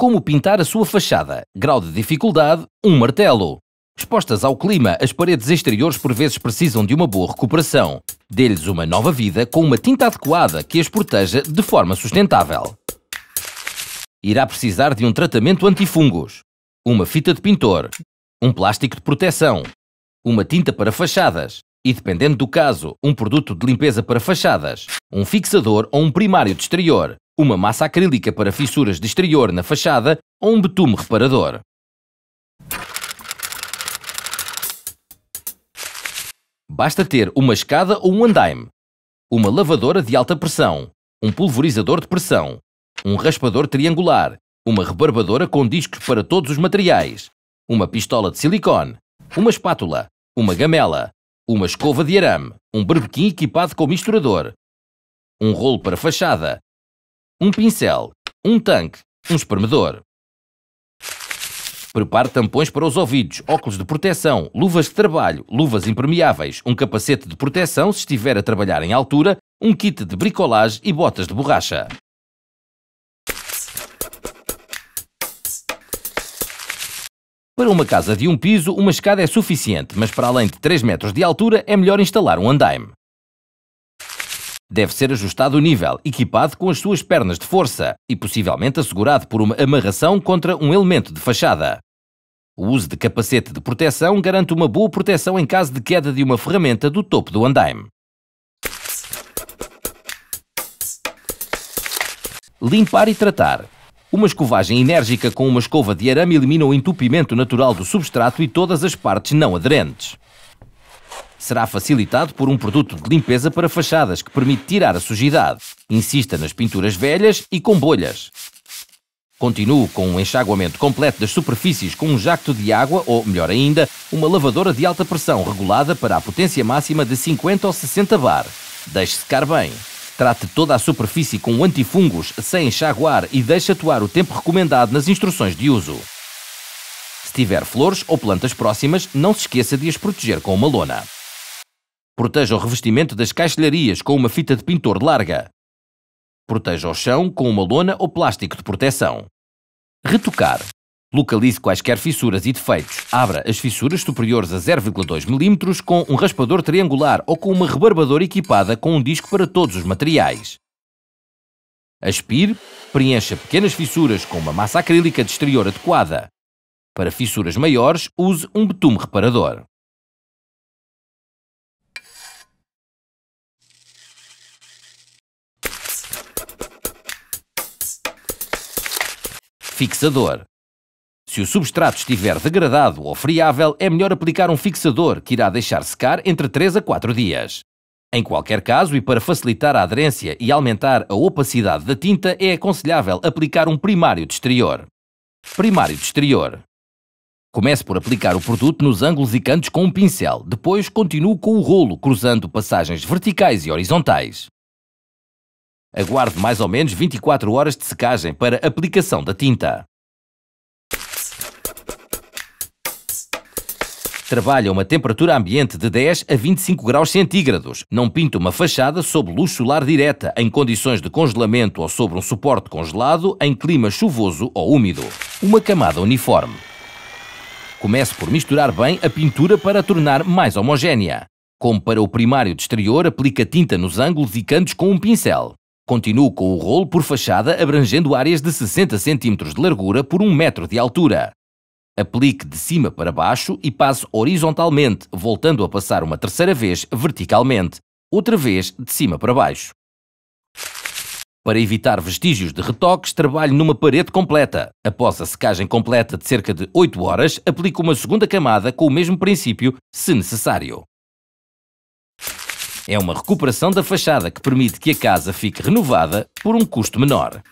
Como pintar a sua fachada? Grau de dificuldade: um martelo. Expostas ao clima, as paredes exteriores por vezes precisam de uma boa recuperação. Dê-lhes uma nova vida com uma tinta adequada que as proteja de forma sustentável. Irá precisar de um tratamento antifungos, uma fita de pintor, um plástico de proteção, uma tinta para fachadas e, dependendo do caso, um produto de limpeza para fachadas, um fixador ou um primário de exterior uma massa acrílica para fissuras de exterior na fachada ou um betume reparador. Basta ter uma escada ou um andaime, uma lavadora de alta pressão, um pulverizador de pressão, um raspador triangular, uma rebarbadora com discos para todos os materiais, uma pistola de silicone, uma espátula, uma gamela, uma escova de arame, um berbequim equipado com misturador, um rolo para fachada, um pincel, um tanque, um espremedor. Prepare tampões para os ouvidos, óculos de proteção, luvas de trabalho, luvas impermeáveis, um capacete de proteção se estiver a trabalhar em altura, um kit de bricolagem e botas de borracha. Para uma casa de um piso, uma escada é suficiente, mas para além de 3 metros de altura é melhor instalar um andaime deve ser ajustado o nível, equipado com as suas pernas de força e possivelmente assegurado por uma amarração contra um elemento de fachada. O uso de capacete de proteção garante uma boa proteção em caso de queda de uma ferramenta do topo do andaime. Limpar e tratar. Uma escovagem enérgica com uma escova de arame elimina o entupimento natural do substrato e todas as partes não aderentes será facilitado por um produto de limpeza para fachadas que permite tirar a sujidade. Insista nas pinturas velhas e com bolhas. Continuo com um enxaguamento completo das superfícies com um jacto de água ou, melhor ainda, uma lavadora de alta pressão regulada para a potência máxima de 50 ou 60 bar. Deixe secar bem. Trate toda a superfície com antifungos sem enxaguar e deixe atuar o tempo recomendado nas instruções de uso. Se tiver flores ou plantas próximas, não se esqueça de as proteger com uma lona. Proteja o revestimento das caixilharias com uma fita de pintor larga. Proteja o chão com uma lona ou plástico de proteção. Retocar. Localize quaisquer fissuras e defeitos. Abra as fissuras superiores a 0,2 mm com um raspador triangular ou com uma rebarbadora equipada com um disco para todos os materiais. Aspire, preencha pequenas fissuras com uma massa acrílica de exterior adequada. Para fissuras maiores, use um betume reparador. Fixador. Se o substrato estiver degradado ou friável, é melhor aplicar um fixador que irá deixar secar entre 3 a 4 dias. Em qualquer caso, e para facilitar a aderência e aumentar a opacidade da tinta, é aconselhável aplicar um primário de exterior. Primário de exterior. Comece por aplicar o produto nos ângulos e cantos com um pincel, depois continue com o rolo, cruzando passagens verticais e horizontais. Aguarde mais ou menos 24 horas de secagem para aplicação da tinta. Trabalhe a uma temperatura ambiente de 10 a 25 graus centígrados. Não pinte uma fachada sob luz solar direta, em condições de congelamento ou sobre um suporte congelado, em clima chuvoso ou úmido. Uma camada uniforme. Comece por misturar bem a pintura para a tornar mais homogénea. Como para o primário de exterior, aplica tinta nos ângulos e cantos com um pincel. Continuo com o rolo por fachada abrangendo áreas de 60 cm de largura por 1 metro de altura. Aplique de cima para baixo e passe horizontalmente, voltando a passar uma terceira vez verticalmente, outra vez de cima para baixo. Para evitar vestígios de retoques, trabalhe numa parede completa. Após a secagem completa de cerca de 8 horas, aplique uma segunda camada com o mesmo princípio, se necessário. É uma recuperação da fachada que permite que a casa fique renovada por um custo menor.